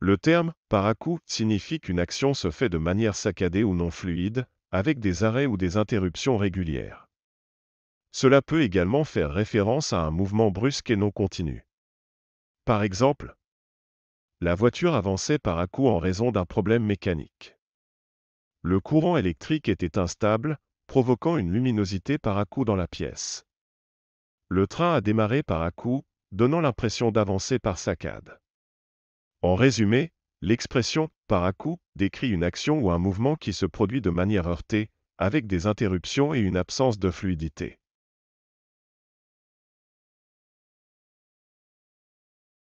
Le terme coup » signifie qu'une action se fait de manière saccadée ou non fluide, avec des arrêts ou des interruptions régulières. Cela peut également faire référence à un mouvement brusque et non continu. Par exemple, la voiture avançait par à coup en raison d'un problème mécanique. Le courant électrique était instable, provoquant une luminosité par à coup dans la pièce. Le train a démarré par à coup, donnant l'impression d'avancer par saccades. En résumé, l'expression par à coup décrit une action ou un mouvement qui se produit de manière heurtée, avec des interruptions et une absence de fluidité.